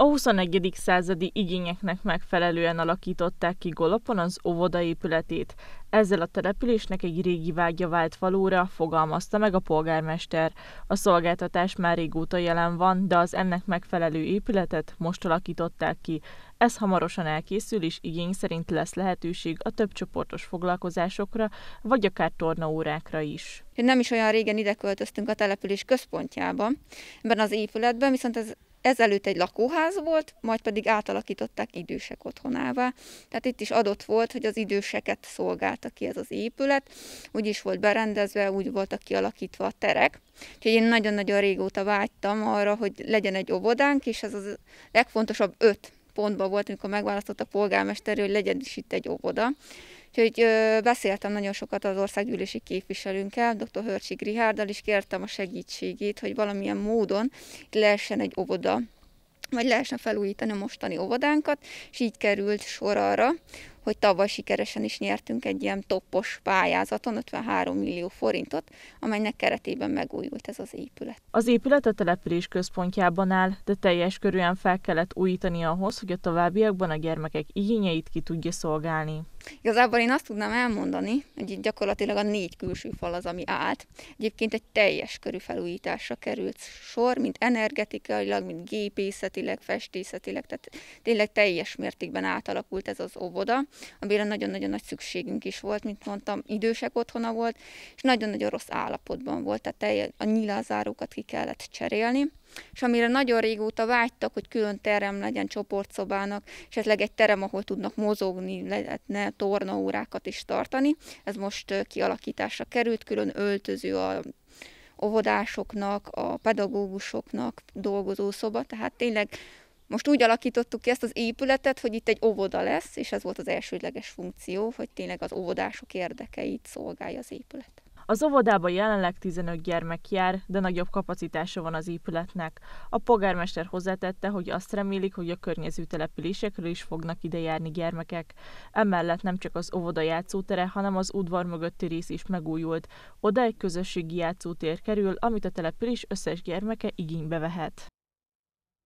A 21. századi igényeknek megfelelően alakították ki Golopon az óvoda épületét. Ezzel a településnek egy régi vágya vált valóra, fogalmazta meg a polgármester. A szolgáltatás már régóta jelen van, de az ennek megfelelő épületet most alakították ki. Ez hamarosan elkészül, és igény szerint lesz lehetőség a több csoportos foglalkozásokra, vagy akár tornaórákra is. Nem is olyan régen ide költöztünk a település központjába, ebben az épületben, viszont ez Ezelőtt egy lakóház volt, majd pedig átalakították idősek otthonává. Tehát itt is adott volt, hogy az időseket szolgálta ki ez az épület. Úgy is volt berendezve, úgy voltak kialakítva a terek. Úgyhogy én nagyon-nagyon régóta vágytam arra, hogy legyen egy óvodánk, és ez az legfontosabb öt pontban volt, amikor megválasztott a polgármester, hogy legyen is itt egy óvoda. Úgyhogy beszéltem nagyon sokat az országgyűlési képviselőnkkel, dr. Hörcsi Grihárdal, is kértem a segítségét, hogy valamilyen módon lehessen egy óvoda, vagy lehessen felújítani a mostani óvodánkat, és így került sor arra, hogy tavaly sikeresen is nyertünk egy ilyen toppos pályázaton 53 millió forintot, amelynek keretében megújult ez az épület. Az épület a település központjában áll, de teljes körűen fel kellett újítani ahhoz, hogy a továbbiakban a gyermekek igényeit ki tudja szolgálni. Igazából én azt tudnám elmondani, hogy itt gyakorlatilag a négy külső fal az, ami állt. Egyébként egy teljes körű felújításra került sor, mint energetikailag, mint gépészetileg, festészetileg, tehát tényleg teljes mértékben átalakult ez az óvoda amire nagyon-nagyon nagy szükségünk is volt, mint mondtam, idősek otthona volt, és nagyon-nagyon rossz állapotban volt, tehát a nyilázárókat ki kellett cserélni és amire nagyon régóta vágytak, hogy külön terem legyen csoportszobának, esetleg egy terem, ahol tudnak mozogni, lehetne tornaórákat is tartani. Ez most kialakításra került, külön öltöző a óvodásoknak, a pedagógusoknak dolgozó szoba, tehát tényleg most úgy alakítottuk ki ezt az épületet, hogy itt egy óvoda lesz, és ez volt az elsődleges funkció, hogy tényleg az óvodások érdekeit szolgálja az épület. Az óvodában jelenleg 15 gyermek jár, de nagyobb kapacitása van az épületnek. A polgármester hozzátette, hogy azt remélik, hogy a környező településekről is fognak ide járni gyermekek. Emellett nem csak az óvoda játszótere, hanem az udvar mögötti rész is megújult. Oda egy közösségi játszótér kerül, amit a település összes gyermeke igénybe vehet.